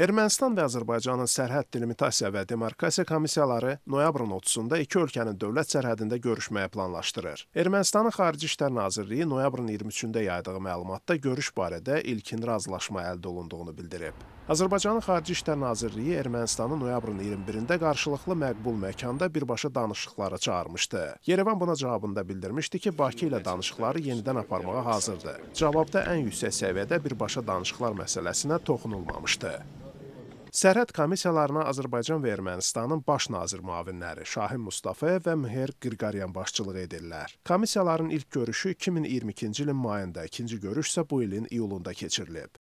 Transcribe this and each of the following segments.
Ermənistan və Azərbaycanın sərhəd delimitasiya və demarkasiya komissiyaları noyabrın 30-da iki ölkənin dövlət sərhədində görüşməyə planlaşdırır. Ermənistanın Xarici İşlər Nazirliyi noyabrın 23-də yaydığı məlumatda görüş barədə ilkin razılaşma əldə olunduğunu bildirib. Azərbaycanın Xarici İşlər Nazirliyi Ermənistanı noyabrın 21-də qarşılıqlı məqbul məkanda birbaşa danışıqlara çağırmışdı. Yerevan buna cavabında bildirmişdi ki, Bakı ilə danışıqları yenidən aparmağa hazırdır. Cavabda ən yüksək səviyyədə birbaşa danışıqlar məsələsinə toxunulmamışdı. Sərhəd komissiyalarına Azərbaycan və Ermənistanın baş nazir müavinləri Şahin Mustafayev və Mher Qirqaryan başçılıq edirlər. Komissiyaların ilk görüşü 2022-ci ilin mayında, ikinci görüş isə bu ilin iyulunda keçirilib.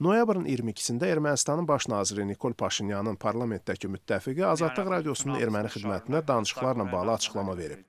Noyabrın 22-də Ermənistanın baş naziri Nikol Paşinyanın parlamentdəki müttəfiqi Azadlıq radiosunun erməni xidmətinə danışıqlarla bağlı açıqlama verib.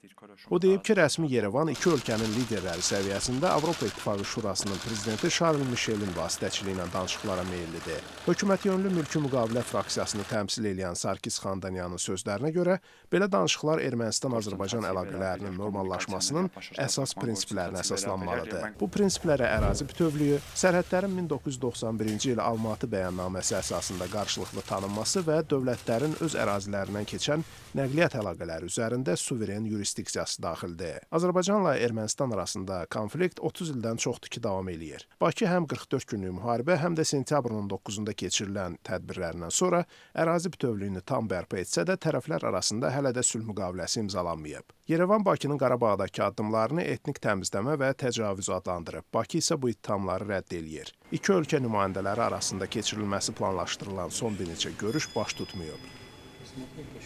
O deyib ki, rəsmi Yerevan iki ölkənin liderləri səviyyəsində Avropa İttifaqı Şurasının prezidenti Charles Michelin vasitəçiliyi ilə danışıqlara meyillidir. Hökumət yönlü mülki müqavilə fraksiyasını təmsil edən Sarkis Xandanyanın sözlərinə görə, belə danışıqlar Ermənistan-Azərbaycan əlaqələrinin normallaşmasının əsas prinsiplərinə əsaslanmalıdır. Bu prinsiplərə ərazi bütövlüyü, sərhədlərin 1990 91-ci il Almatı bəyannaməsi əsasında qarşılıqlı tanınması və dövlətlərin öz ərazilərindən keçən nəqliyyat əlaqələri üzərində suveren yurisdiksiyası daxildir. Azərbaycanla Ermənistan arasında konflikt 30 ildən çoxdur ki, davam eləyir. Bakı həm 44 günlük müharibə, həm də sentyabrın 19-da keçirilən tədbirlərdən sonra ərazi bütövlüyünü tam bərpa etsə də tərəflər arasında hələ də sülh müqaviləsi imzalanmayıb. Yerevan Bakının Qarabağdakı addımlarını etnik təmizləmə və təcavüz adlandırıb. Bakı isə bu ittihamları rədd eləyir. İki ölkə nümayəndələri arasında keçirilməsi planlaşdırılan son bir neçə görüş baş tutmayıb.